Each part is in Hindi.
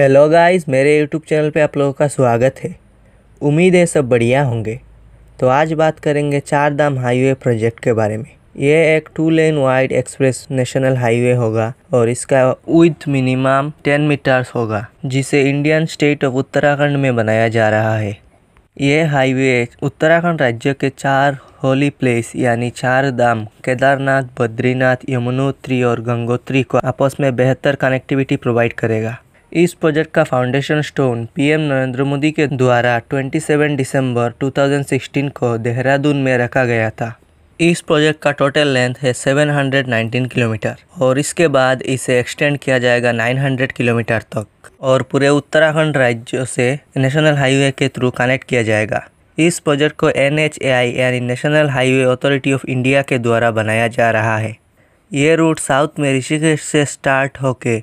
हेलो गाइस मेरे यूट्यूब चैनल पे आप लोगों का स्वागत है उम्मीद है सब बढ़िया होंगे तो आज बात करेंगे चार धाम हाईवे प्रोजेक्ट के बारे में ये एक two lane wide express national highway होगा और इसका विथ मिनिमम टेन मीटर्स होगा जिसे इंडियन स्टेट ऑफ उत्तराखंड में बनाया जा रहा है ये हाईवे उत्तराखंड राज्य के चार होली प्लेस यानी चार धाम केदारनाथ बद्रीनाथ यमुनोत्री और गंगोत्री को आपस में बेहतर कनेक्टिविटी प्रोवाइड करेगा इस प्रोजेक्ट का foundation stone PM Narendra Modi के द्वारा 27 दिसंबर 2016 को देहरादून में रखा गया था इस प्रोजेक्ट का टोटल लेंथ है 719 किलोमीटर और इसके बाद इसे एक्सटेंड किया जाएगा 900 किलोमीटर तक और पूरे उत्तराखंड राज्य से नेशनल हाईवे के थ्रू कनेक्ट किया जाएगा इस प्रोजेक्ट को एन यानी national highway authority of India के द्वारा बनाया जा रहा है ये रूट साउथ में ऋषिकेश से स्टार्ट होके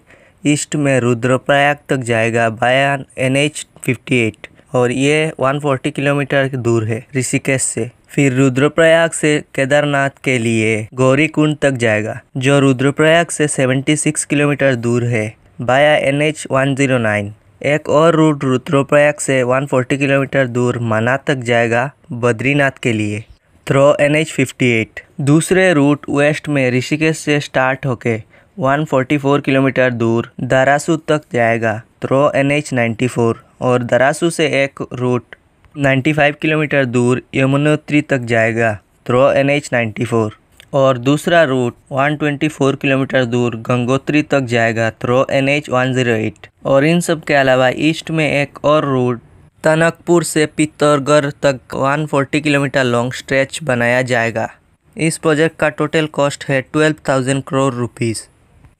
ईस्ट में रुद्रप्रयाग तक जाएगा बाया एन एच फिफ्टी एट और ये 140 किलोमीटर दूर है ऋषिकेश से फिर रुद्रप्रयाग से केदारनाथ के लिए गौरीकुंड तक जाएगा जो रुद्रप्रयाग से 76 किलोमीटर दूर है via N H one zero nine एक और रूट रुद्रप्रयाग से 140 किलोमीटर दूर मना तक जाएगा बद्रीनाथ के लिए through N H fifty eight दूसरे रूट वेस्ट में ऋषिकेश से स्टार्ट होके 144 किलोमीटर दूर दरासू तक जाएगा थ्रो एन एच और दरासू से एक रूट 95 किलोमीटर दूर यमुनोत्री तक जाएगा थ्रो एन एच और दूसरा रूट 124 किलोमीटर दूर गंगोत्री तक जाएगा थ्रो एन एच और इन सब के अलावा ईस्ट में एक और रूट तनकपुर से पित्तौरगढ़ तक 140 किलोमीटर लॉन्ग स्ट्रेच बनाया जाएगा इस प्रोजेक्ट का टोटल कॉस्ट है 12,000 करोड़ रुपीज़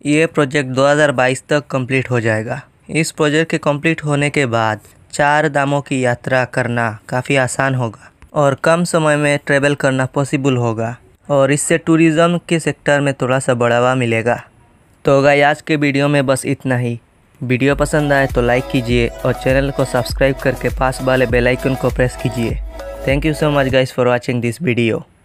ये प्रोजेक्ट 2022 तक कंप्लीट हो जाएगा इस प्रोजेक्ट के कंप्लीट होने के बाद चार दामों की यात्रा करना काफ़ी आसान होगा और कम समय में ट्रेवल करना पॉसिबल होगा और इससे टूरिज़्म के सेक्टर में थोड़ा सा बढ़ावा मिलेगा तो होगा आज के वीडियो में बस इतना ही वीडियो पसंद आए तो लाइक कीजिए और चैनल को सब्सक्राइब करके पास वाले बेलाइकन को प्रेस कीजिए thank you so much guys for watching this video